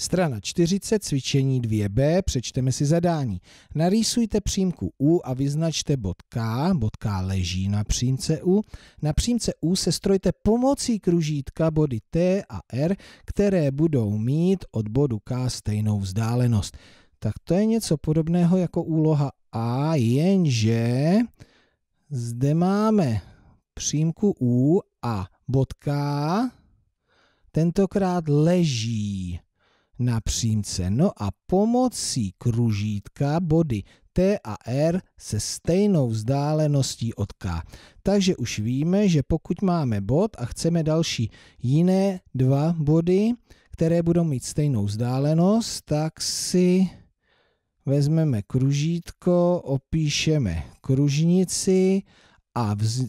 Strana 40, cvičení 2b, přečteme si zadání. Narýsujte přímku U a vyznačte bod K, bod K leží na přímce U. Na přímce U se strojte pomocí kružítka body T a R, které budou mít od bodu K stejnou vzdálenost. Tak to je něco podobného jako úloha A, jenže zde máme přímku U a bod K tentokrát leží na přímce. No a pomocí kružítka body T a R se stejnou vzdáleností od K. Takže už víme, že pokud máme bod a chceme další jiné dva body, které budou mít stejnou vzdálenost, tak si vezmeme kružítko, opíšeme kružnici a vz...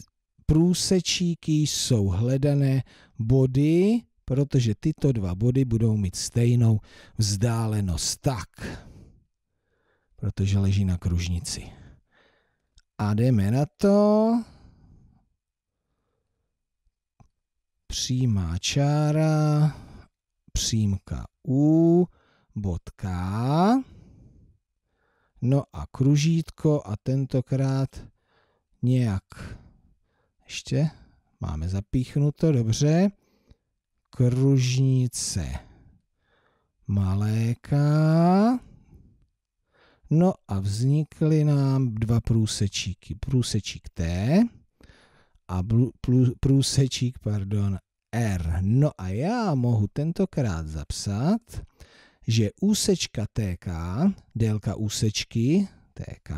průsečíky jsou hledané body, protože tyto dva body budou mít stejnou vzdálenost tak, protože leží na kružnici. A jdeme na to. Přímá čára, přímka U, bodka. No a kružítko a tentokrát nějak ještě máme zapíchnuto, dobře kružnice maléka. No a vznikly nám dva průsečíky. Průsečík T a průsečík, pardon, R. No a já mohu tentokrát zapsat, že úsečka TK, délka úsečky TK,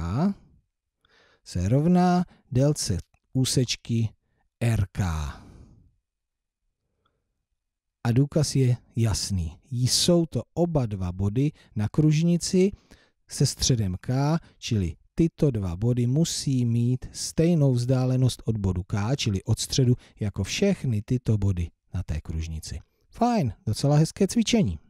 se rovná délce úsečky RK a důkaz je jasný. Jsou to oba dva body na kružnici se středem K, čili tyto dva body musí mít stejnou vzdálenost od bodu K, čili od středu, jako všechny tyto body na té kružnici. Fajn, docela hezké cvičení.